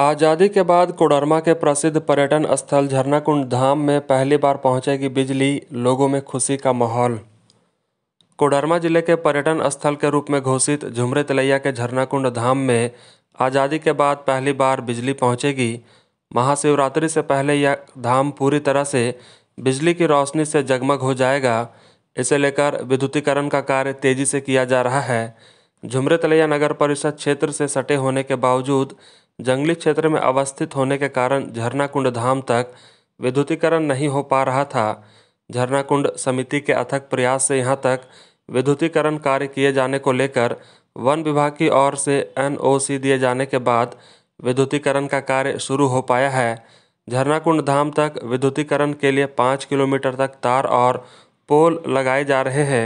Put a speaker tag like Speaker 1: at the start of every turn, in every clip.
Speaker 1: आज़ादी के बाद कोडरमा के प्रसिद्ध पर्यटन स्थल झरनाकुंड धाम में पहली बार पहुंचेगी बिजली लोगों में खुशी का माहौल कोडरमा जिले के पर्यटन स्थल के रूप में घोषित झुमरे तलैया के झरनाकुंड धाम में आज़ादी के बाद पहली बार बिजली पहुंचेगी महाशिवरात्रि से पहले यह धाम पूरी तरह से बिजली की रोशनी से जगमग हो जाएगा इसे लेकर विद्युतीकरण का कार्य तेज़ी से किया जा रहा है झुमरे तलैया नगर परिषद क्षेत्र से सटे होने के बावजूद जंगली क्षेत्र में अवस्थित होने के कारण झरनाकुंड धाम तक विद्युतीकरण नहीं हो पा रहा था झरनाकुंड समिति के अथक प्रयास से यहाँ तक विद्युतीकरण कार्य किए जाने को लेकर वन विभाग की ओर से एनओसी दिए जाने के बाद विद्युतीकरण का कार्य शुरू हो पाया है झरनाकुंड धाम तक विद्युतीकरण के लिए पाँच किलोमीटर तक तार और पोल लगाए जा रहे हैं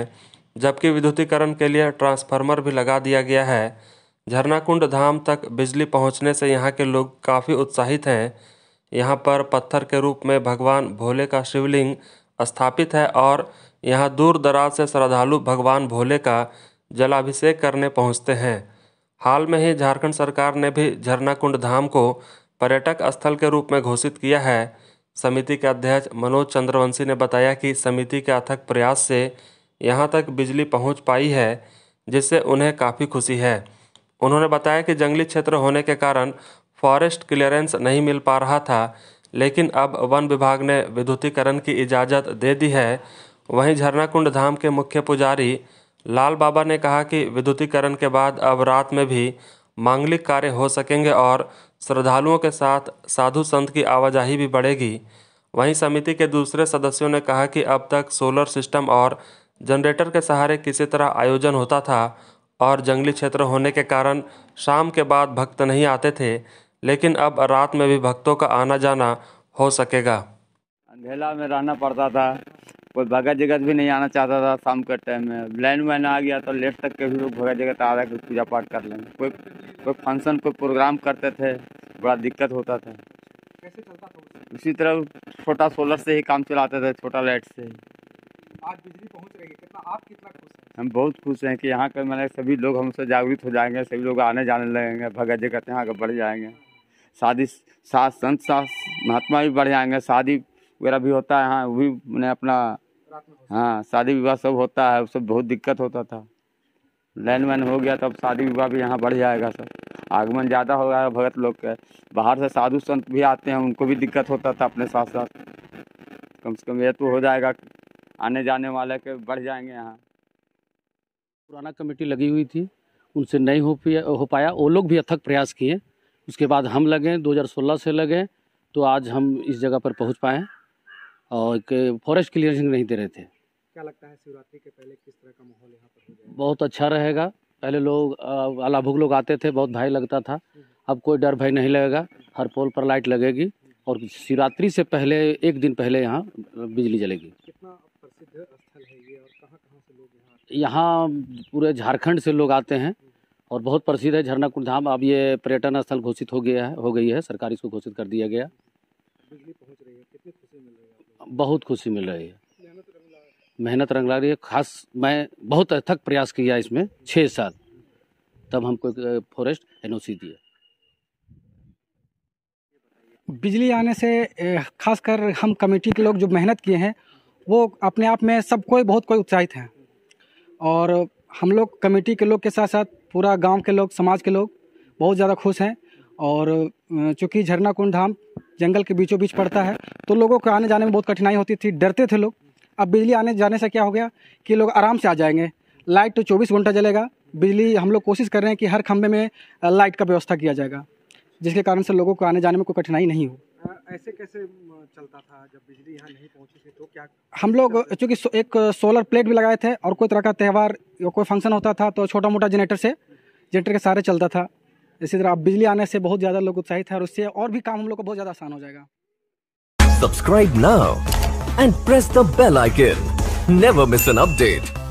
Speaker 1: जबकि विद्युतीकरण के लिए ट्रांसफार्मर भी लगा दिया गया है झरनाकुंड धाम तक बिजली पहुंचने से यहाँ के लोग काफ़ी उत्साहित हैं यहाँ पर पत्थर के रूप में भगवान भोले का शिवलिंग स्थापित है और यहाँ दूर दराज से श्रद्धालु भगवान भोले का जलाभिषेक करने पहुँचते हैं हाल में ही झारखंड सरकार ने भी झरनाकुंड धाम को पर्यटक स्थल के रूप में घोषित किया है समिति के अध्यक्ष मनोज चंद्रवंशी ने बताया कि समिति के अथक प्रयास से यहाँ तक बिजली पहुँच पाई है जिससे उन्हें काफ़ी खुशी है उन्होंने बताया कि जंगली क्षेत्र होने के कारण फॉरेस्ट क्लियरेंस नहीं मिल पा रहा था लेकिन अब वन विभाग ने विद्युतीकरण की इजाज़त दे दी है वहीं झरनाकुंड धाम के मुख्य पुजारी लाल बाबा ने कहा कि विद्युतीकरण के बाद अब रात में भी मांगलिक कार्य हो सकेंगे और श्रद्धालुओं के साथ साधु संत की आवाजाही भी बढ़ेगी वहीं समिति के दूसरे सदस्यों ने कहा कि अब तक सोलर सिस्टम और जनरेटर के सहारे किसी तरह आयोजन होता था और जंगली क्षेत्र होने के कारण शाम के बाद भक्त नहीं आते थे लेकिन अब रात में भी भक्तों का आना जाना हो सकेगा
Speaker 2: अंधेला में रहना पड़ता था कोई भगत जगत भी नहीं आना चाहता था शाम के टाइम में लाइन वाइन आ गया तो लेट तक के भी लोग भगत जगत आ रहा है पूजा पाठ कर लेंगे कोई कोई फंक्शन कोई प्रोग्राम करते थे बड़ा दिक्कत होता था उसी तरह छोटा सोलर से ही काम चलाते थे छोटा लाइट से ही
Speaker 3: आज बिजली पहुंच रही है कितना आप कितना खुश हैं
Speaker 2: हम बहुत खुश हैं कि यहाँ के मैंने सभी लोग हमसे जागरूक हो जाएंगे सभी लोग आने जाने लगेंगे भगत जी कहते हैं आगे बढ़ जाएंगे शादी सास संत सास महात्मा भी बढ़ जाएंगे शादी वगैरह भी होता है हाँ वो भी मैंने अपना हाँ शादी विवाह सब होता है उससे बहुत दिक्कत होता था लैंड वैन हो गया तब शादी विवाह भी यहाँ बढ़ जाएगा सब आगमन ज़्यादा हो गया भगत लोग के बाहर से साधु संत भी आते हैं उनको भी दिक्कत होता था अपने साथ साथ कम से कम ये तो हो जाएगा आने जाने वाले के बढ़ जाएंगे यहाँ
Speaker 4: पुराना कमेटी लगी हुई थी उनसे नहीं हो पाया हो पाया वो लोग भी अथक प्रयास किए उसके बाद हम लगे 2016 से लगे तो आज हम इस जगह पर पहुंच पाए और फॉरेस्ट क्लियरिंग नहीं दे रहे थे
Speaker 3: क्या लगता है शिवरात्रि के पहले किस तरह का माहौल यहाँ
Speaker 4: पर हो जाएगा बहुत अच्छा रहेगा पहले लोग अलाभुक लोग आते थे बहुत भाई लगता था अब कोई डर भाई नहीं लगेगा हर पोल पर लाइट लगेगी और शिवरात्रि से पहले एक दिन पहले यहाँ बिजली जलेगी यहाँ पूरे झारखंड से लोग आते हैं और बहुत प्रसिद्ध है झरना कुंड धाम अब ये पर्यटन स्थल घोषित हो गया है हो गई है सरकार इसको घोषित कर दिया गया कितनी खुशी मिल रही है बहुत खुशी मिल रही है मेहनत रंग ला रही है खास मैं बहुत अथक प्रयास किया इसमें छः साल तब हमको फॉरेस्ट एन दिए
Speaker 3: बिजली आने से खासकर हम कमेटी के लोग जो मेहनत किए हैं वो अपने आप में सब कोई बहुत कोई उत्साहित हैं और हम लोग कमेटी के लोग के साथ साथ पूरा गांव के लोग समाज के लोग बहुत ज़्यादा खुश हैं और चूँकि झरना कुंड धाम जंगल के बीचों बीच पड़ता है तो लोगों को आने जाने में बहुत कठिनाई होती थी डरते थे लोग अब बिजली आने जाने से क्या हो गया कि लोग आराम से आ जाएंगे लाइट तो चौबीस घंटा जलेगा बिजली हम लोग कोशिश कर रहे हैं कि हर खम्भे में लाइट का व्यवस्था किया जाएगा जिसके कारण से लोगों को आने जाने में कोई कठिनाई नहीं हो ऐसे कैसे चलता था जब बिजली यहाँ नहीं पहुँची थी तो क्या हम लोग चूँकि एक सोलर प्लेट भी लगाए थे और कोई तरह का त्यौहार या कोई फंक्शन होता था तो छोटा मोटा जनरेटर से जनरेटर के सारे चलता था इसी तरह बिजली आने से बहुत ज़्यादा लोग उत्साहित है और उससे और भी काम हम लोग को बहुत ज़्यादा आसान हो जाएगा
Speaker 4: subscribe now and press the bell icon never miss an update